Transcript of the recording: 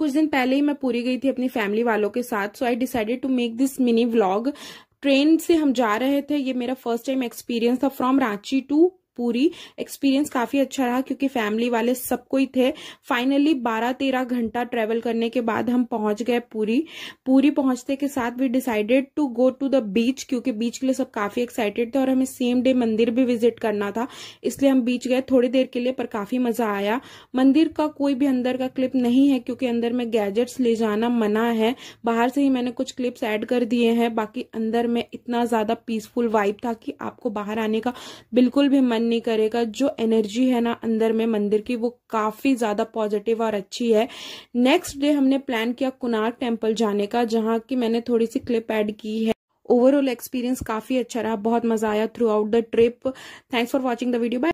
कुछ दिन पहले ही मैं पूरी गई थी अपनी फैमिली वालों के साथ so I decided to make this mini vlog train से हम जा रहे थे ये मेरा फर्स्ट टाइम एक्सपीरियंस था from Ranchi to Puri experience काफी अच्छा रहा क्योंकि फैमिली वाले सब कोई थे फाइनली बारह तेरह घंटा ट्रेवल करने के बाद हम पहुंच गए पूरी पूरी पहुंचते के साथ we decided to go to the beach क्योंकि बीच के लिए सब काफी एक्साइटेड थे और हमें सेम डे मंदिर भी विजिट करना था इसलिए हम बीच गए थोड़ी देर के लिए पर काफी मजा आया मंदिर का कोई भी अंदर का क्लिप नहीं है क्योंकि अंदर में गैजेट्स ले जाना मना है बाहर से ही मैंने कुछ क्लिप्स एड कर दिए हैं बाकी अंदर में इतना ज्यादा पीसफुल वाइब था कि आपको बाहर आने का बिल्कुल भी मन नहीं करेगा जो एनर्जी है ना अंदर में मंदिर की वो काफ़ी ज़्यादा पॉजिटिव और अच्छी है नेक्स्ट डे हमने प्लान किया कुनार टेम्पल जाने का जहाँ की मैंने थोड़ी सी क्लिप एड की है ओवरऑल एक्सपीरियंस काफ़ी अच्छा रहा बहुत मज़ा आया throughout the trip thanks for watching the video bye